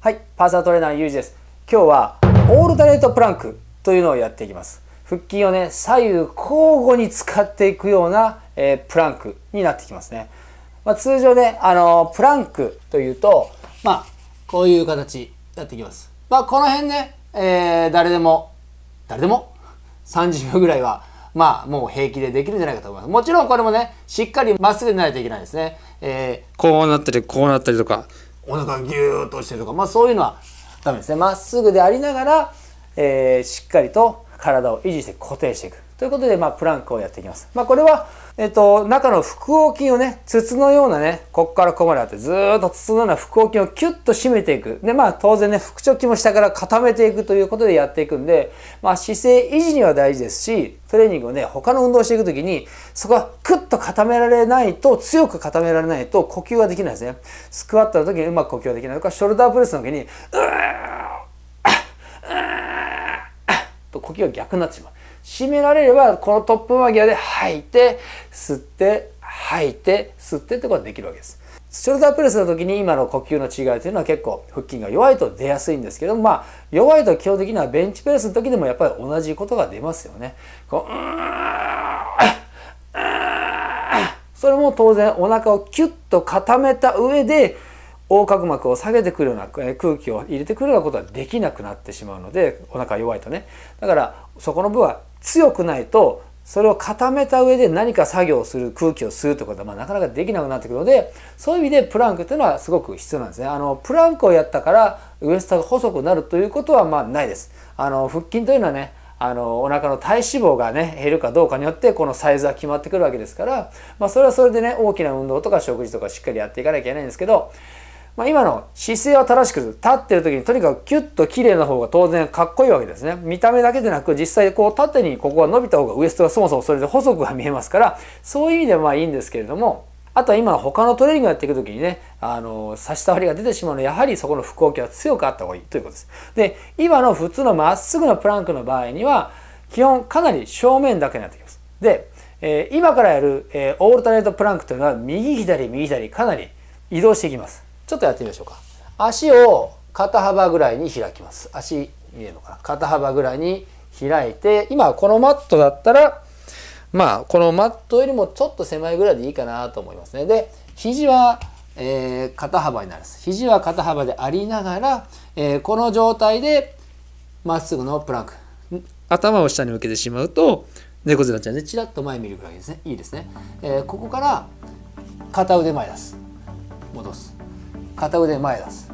はい、パーサートレーナーのゆうじです。今日はオールタレートプランクというのをやっていきます。腹筋をね、左右交互に使っていくような、えー、プランクになってきますね。まあ、通常ね、あのー、プランクというと、まあ、こういう形やっていきます。まあ、この辺ね、えー、誰でも、誰でも30秒ぐらいは、まあ、もう平気でできるんじゃないかと思います。もちろんこれもね、しっかりまっすぐになないといけないですね。えー、こうなったり、こうなったりとか、お腹ギューっとしてるとか、まあ、そういうのはダメですねまっすぐでありながら、えー、しっかりと体を維持して固定していくということで、まあ、プランクをやっていきます。まあ、これは、えっと、中の腹横筋をね、筒のようなね、こっからここまであって、ずっと筒のような腹横筋をキュッと締めていく。で、まあ、当然ね、腹直筋も下から固めていくということでやっていくんで、まあ、姿勢維持には大事ですし、トレーニングをね、他の運動していくときに、そこはクッと固められないと、強く固められないと呼吸ができないですね。スクワットの時にうまく呼吸ができないとか、ショルダープレスの時に、うーと呼吸が逆になってしまう。締められれば、このトップ間際で吐いて、吸って、吐いて、吸ってってことができるわけです。ショルダープレスの時に今の呼吸の違いというのは結構腹筋が弱いと出やすいんですけどまあ弱いと基本的にはベンチプレスの時でもやっぱり同じことが出ますよね。こう、うそれも当然お腹をキュッと固めた上で横隔膜を下げてくるような空気を入れてくるようなことはできなくなってしまうのでお腹弱いとねだからそこの部は強くないとそれを固めた上で何か作業をする空気を吸うということは、まあ、なかなかできなくなってくるのでそういう意味でプランクっていうのはすごく必要なんですねあのプランクをやったからウエストが細くなるということはまあないですあの腹筋というのはねあのお腹の体脂肪がね減るかどうかによってこのサイズは決まってくるわけですから、まあ、それはそれでね大きな運動とか食事とかしっかりやっていかなきゃいけないんですけどまあ、今の姿勢は正しく立ってる時にとにかくキュッと綺麗な方が当然かっこいいわけですね見た目だけでなく実際こう縦にここが伸びた方がウエストがそもそもそれで細くが見えますからそういう意味ではまあいいんですけれどもあとは今他のトレーニングやっていく時にね、あの、差し障りが出てしまうのはやはりそこの腹横筋は強くあった方がいいということです。で、今の普通のまっすぐのプランクの場合には、基本かなり正面だけになってきます。で、えー、今からやる、えー、オールタネートプランクというのは、右左右左かなり移動していきます。ちょっとやってみましょうか。足を肩幅ぐらいに開きます。足見えるのかな肩幅ぐらいに開いて、今このマットだったら、まあこのマットよりもちょっと狭いぐらいでいいかなと思いますね。で、肘は、えー、肩幅になります。肘は肩幅でありながら、えー、この状態でまっすぐのプランク。頭を下に向けてしまうと、猫背になっちゃうんで、ちらっと前見るぐらいですね。いいですね。えー、ここから片腕前出す。戻す。片腕前出す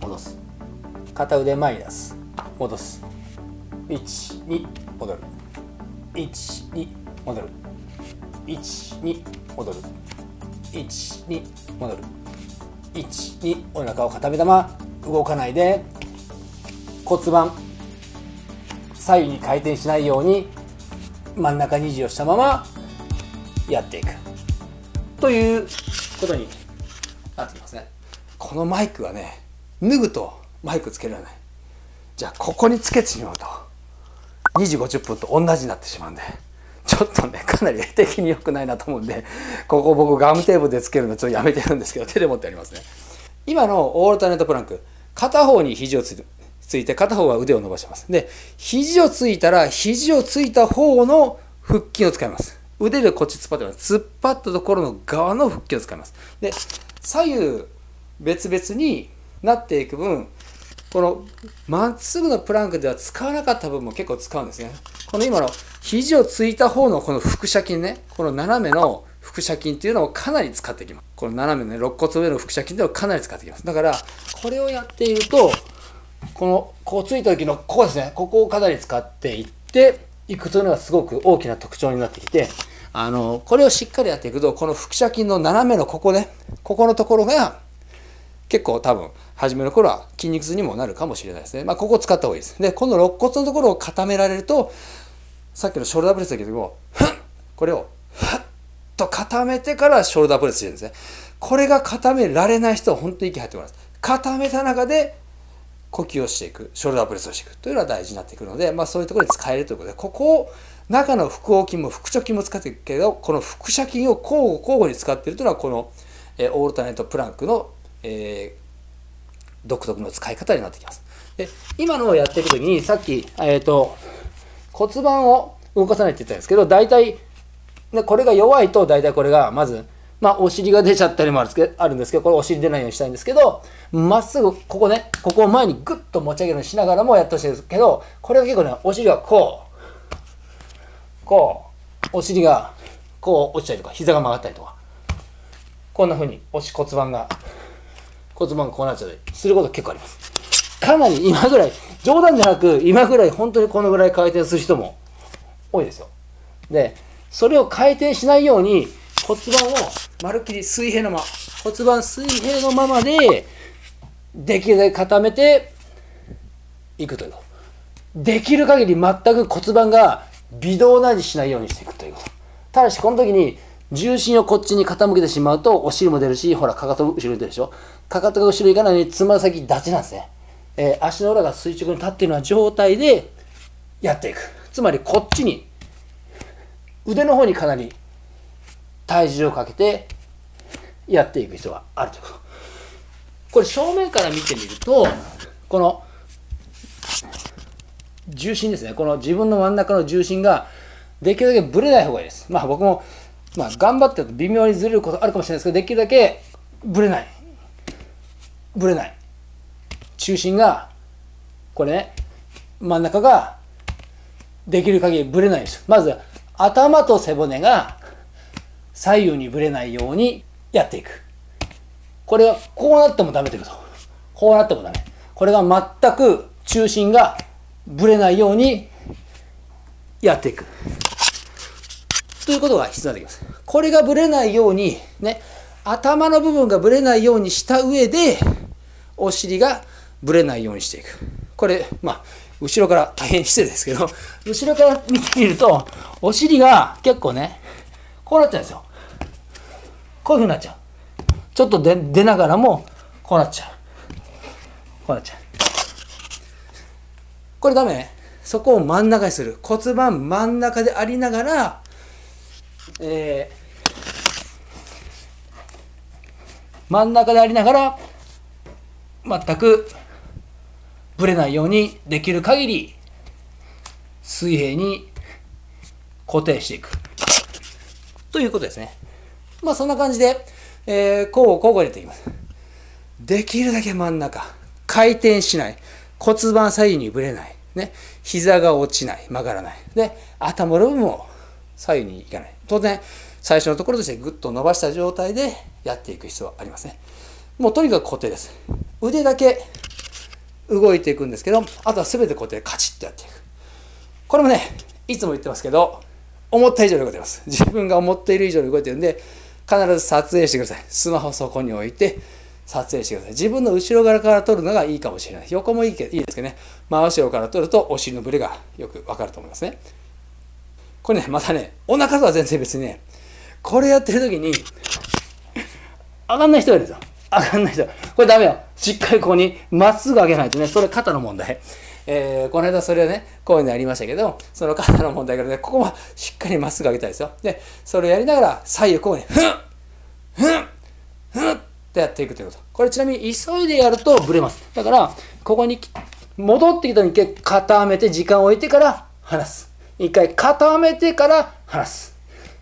戻す片腕前出す戻す12戻る12戻る12戻る12戻る12お腹を固めたまま動かないで骨盤左右に回転しないように真ん中二0をしたままやっていくということになってますね。このマイクはね脱ぐとマイクつけられないじゃあここにつけてしまうと2時50分と同じになってしまうんでちょっとねかなり絵的に良くないなと思うんでここ僕ガムテープでつけるのちょっとやめてるんですけど手で持ってありますね今のオールタネットプランク片方に肘をついて片方は腕を伸ばしますで肘をついたら肘をついた方の腹筋を使います腕でこっち突っ張ってます突っ張ったところの側の腹筋を使いますで左右別々になっていく分このまっすぐのプランクでは使わなかった分も結構使うんですね。この今の肘をついた方のこの腹斜筋ね、この斜めの腹斜筋っていうのをかなり使ってきます。この斜めの、ね、肋骨上の腹斜筋っていうのをかなり使ってきます。だから、これをやっていると、この、こうついた時のここですね、ここをかなり使っていっていくというのがすごく大きな特徴になってきて、あの、これをしっかりやっていくと、この腹斜筋の斜めのここね、ここのところが、結構多分始めの頃は筋肉痛にもなるかもしれないですね。まあ、ここを使った方がいいです。で、この肋骨のところを固められると、さっきのショルダープレスだけども、これを、ふっと固めてからショルダープレスしてるんですね。これが固められない人は本当に息入ってもらいます。固めた中で呼吸をしていく、ショルダープレスをしていくというのは大事になってくるので、まあそういうところで使えるということで、ここを中の腹横筋も腹直筋も使っていくけど、この腹斜筋を交互交互に使っているというのは、この、えオールタネットプランクのえー、独特の使い方になってきます。で、今のをやっていくときに、さっき、えっ、ー、と、骨盤を動かさないって言ったんですけど、大体、でこれが弱いと、大体これが、まず、まあ、お尻が出ちゃったりもあるんですけど、これお尻出ないようにしたいんですけど、まっすぐ、ここね、ここを前にグッと持ち上げるようにしながらもやってほしいですけど、これが結構ね、お尻がこう、こう、お尻がこう落ちたりとか、膝が曲がったりとか、こんな風に、おし骨盤が骨盤がこうなっちゃったりすること結構あります。かなり今ぐらい、冗談じゃなく、今ぐらい本当にこのぐらい回転する人も多いですよ。で、それを回転しないように骨盤をまるっきり水平のまま、骨盤水平のままで、できるだけ固めていくという。できる限り全く骨盤が微動なりしないようにしていくということ。ただし、この時に重心をこっちに傾けてしまうと、お尻も出るし、ほら、かかと後ろに出るでしょ。かかとが後ろいかないようにつま先立ちなんですね、えー、足の裏が垂直に立っているような状態でやっていくつまりこっちに腕の方にかなり体重をかけてやっていく必要があるということこれ正面から見てみるとこの重心ですねこの自分の真ん中の重心ができるだけぶれない方がいいですまあ僕もまあ頑張ってると微妙にずれることあるかもしれないですけどできるだけぶれないぶれない中心がこれね真ん中ができる限りぶれないですまず頭と背骨が左右にぶれないようにやっていくこれは、こうなってもダメということこうなってもダメこれが全く中心がぶれないようにやっていくということが必要になってきますこれがぶれないようにね頭の部分がぶれないようにした上でお尻がぶれないようにしていく。これ、まあ、後ろから大変失礼ですけど、後ろから見てみると、お尻が結構ね、こうなっちゃうんですよ。こういう風になっちゃう。ちょっと出ながらも、こうなっちゃう。こうなっちゃう。これダメね。そこを真ん中にする。骨盤真ん中でありながら、えー、真ん中でありながら、全くぶれないようにできる限り水平に固定していく。ということですね。まあそんな感じで、えー、こう交互入れていきます。できるだけ真ん中。回転しない。骨盤左右にぶれない。ね。膝が落ちない。曲がらない。で、頭の部分を左右にいかない。当然、最初のところとしてぐっと伸ばした状態でやっていく必要はありますね。もうとにかく固定です。腕だけ動いていくんですけど、あとは全て固定、カチッとやっていく。これもね、いつも言ってますけど、思った以上に動いてます。自分が思っている以上に動いてるんで、必ず撮影してください。スマホそこに置いて、撮影してください。自分の後ろ側から撮るのがいいかもしれない。横もいいけいいですけどね。真後ろから撮るとお尻のブレがよくわかると思いますね。これね、またね、お腹とは全然別にね、これやってる時に、上がんない人がいるんですよ。上がんないん、これダメよ。しっかりここにまっすぐ上げないとね。それ肩の問題。えー、この間それはね、こういうのやりましたけど、その肩の問題からね、ここはしっかりまっすぐ上げたいですよ。で、それをやりながら左右こうに、ふんふんふんってやっていくということ。これちなみに急いでやるとブレます。だから、ここに戻ってきたのに一回固めて時間を置いてから離す。一回固めてから離す。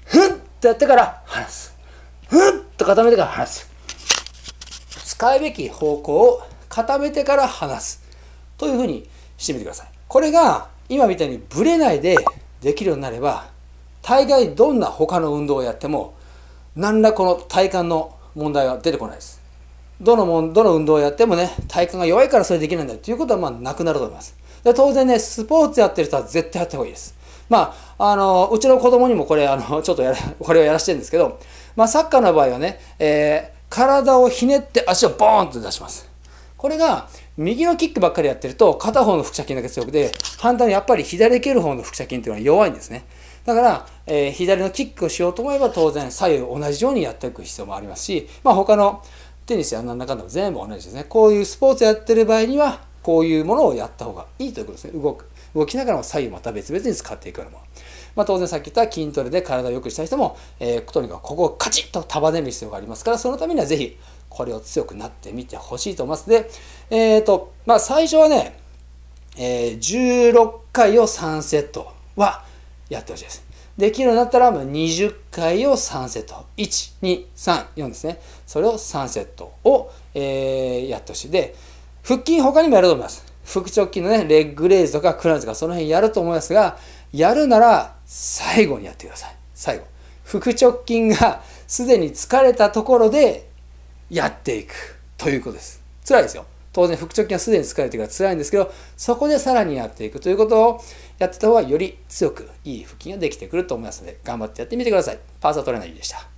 ふんってやってから離す。ふんと固めてから離す。うべき方向を固めてから話すというふうにしてみてください。これが今みたいにブレないでできるようになれば大概どんな他の運動をやっても何らこの体幹の問題は出てこないです。どのもどの運動をやってもね体幹が弱いからそれできないんだということはまあなくなると思います。で当然ねスポーツやってる人は絶対やった方がいいです。まあ、あのうちの子供にもこれあのちょっとこれをやらしてるんですけど、まあ、サッカーの場合はね、えー体をひねって足をボーンと出します。これが右のキックばっかりやってると片方の腹斜筋だけ強くて反対にやっぱり左で蹴る方の腹斜筋っていうのは弱いんですね。だから、えー、左のキックをしようと思えば当然左右同じようにやっていく必要もありますし、まあ、他のテニスや何らかのも全部同じですね。こういうスポーツやってる場合にはこういうものをやった方がいいということですね。動く動きながらも左右また別々に使っていくようなもの。まあ、当然さっき言った筋トレで体を良くしたい人も、えー、とにかくここをカチッと束ねる必要がありますから、そのためにはぜひ、これを強くなってみてほしいと思います。で、えっ、ー、と、まあ、最初はね、えー、16回を3セットはやってほしいです。できるようになったら、20回を3セット。1、2、3、4ですね。それを3セットを、えー、やってほしい。で、腹筋他にもやると思います。腹直筋のね、レッグレイズとかクラウンズとかその辺やると思いますが、やるなら最後にやってください。最後。腹直筋がすでに疲れたところでやっていくということです。辛いですよ。当然、腹直筋はすでに疲れてるから辛いんですけど、そこでさらにやっていくということをやってた方がより強くいい腹筋ができてくると思いますので、頑張ってやってみてください。パーサートレーナーでした。